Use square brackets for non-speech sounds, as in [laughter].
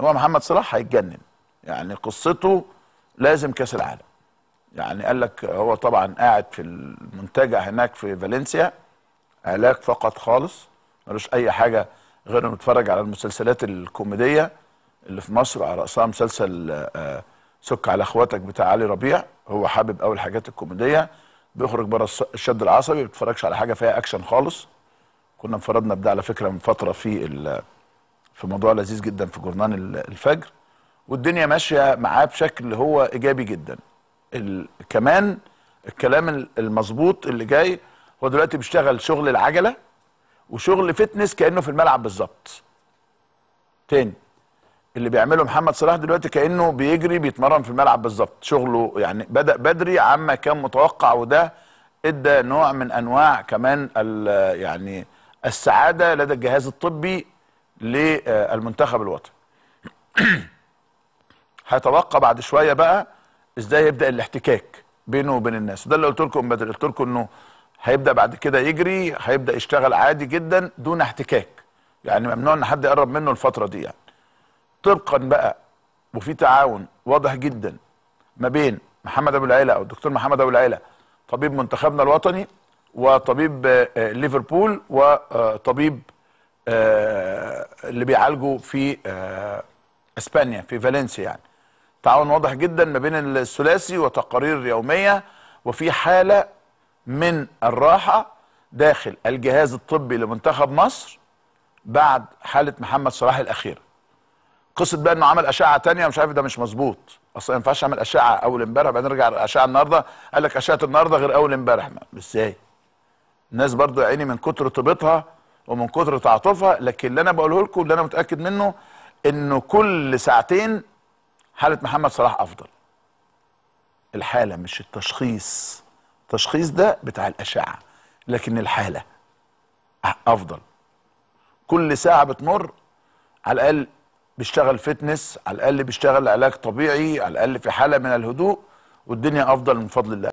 ان هو محمد صلاح هيتجنن يعني قصته لازم كاس العالم يعني قال لك هو طبعا قاعد في المنتجع هناك في فالنسيا علاج فقط خالص ملوش اي حاجه غير انه يتفرج على المسلسلات الكوميديه اللي في مصر على راسها مسلسل آه، سك على اخواتك بتاع علي ربيع هو حابب قوي الحاجات الكوميديه بيخرج بره الشد العصبي ما بيتفرجش على حاجه فيها اكشن خالص كنا انفردنا بده على فكره من فتره في في موضوع لذيذ جدا في جورنان الفجر والدنيا ماشيه معاه بشكل هو ايجابي جدا كمان الكلام المظبوط اللي جاي هو دلوقتي بيشتغل شغل العجله وشغل فتنس كانه في الملعب بالظبط تاني اللي بيعمله محمد صلاح دلوقتي كانه بيجري بيتمرن في الملعب بالظبط شغله يعني بدا بدري عما كان متوقع وده ادى نوع من انواع كمان يعني السعاده لدى الجهاز الطبي للمنتخب الوطني [clears throat] هيتوقع بعد شويه بقى ازاي يبدا الاحتكاك بينه وبين الناس ده اللي قلت لكم بدري قلت لكم انه هيبدا بعد كده يجري هيبدا يشتغل عادي جدا دون احتكاك يعني ممنوع ان حد يقرب منه الفتره دي يعني طبقا بقى وفي تعاون واضح جدا ما بين محمد ابو العيله او الدكتور محمد ابو العيله طبيب منتخبنا الوطني وطبيب آه، ليفربول وطبيب آه، اللي بيعالجوا في آه، اسبانيا في فالنسيا يعني تعاون واضح جدا ما بين الثلاثي وتقارير يوميه وفي حاله من الراحه داخل الجهاز الطبي لمنتخب مصر بعد حاله محمد صلاح الاخيره قصه بقى انه عمل اشعه تانية مش عارف ده مش مظبوط اصلا ما ينفعش اعمل اشعه اول امبارح بعدين رجع الاشعه النهارده قال لك اشعه النهارده غير اول امبارح ازاي الناس برضو يا عيني من كتر طيبتها ومن كثر تعاطفها لكن اللي انا بقوله لكم اللي انا متاكد منه انه كل ساعتين حاله محمد صلاح افضل الحاله مش التشخيص التشخيص ده بتاع الاشعه لكن الحاله افضل كل ساعه بتمر على الاقل بيشتغل فتنس على الاقل بيشتغل علاج طبيعي على الاقل في حاله من الهدوء والدنيا افضل من فضل الله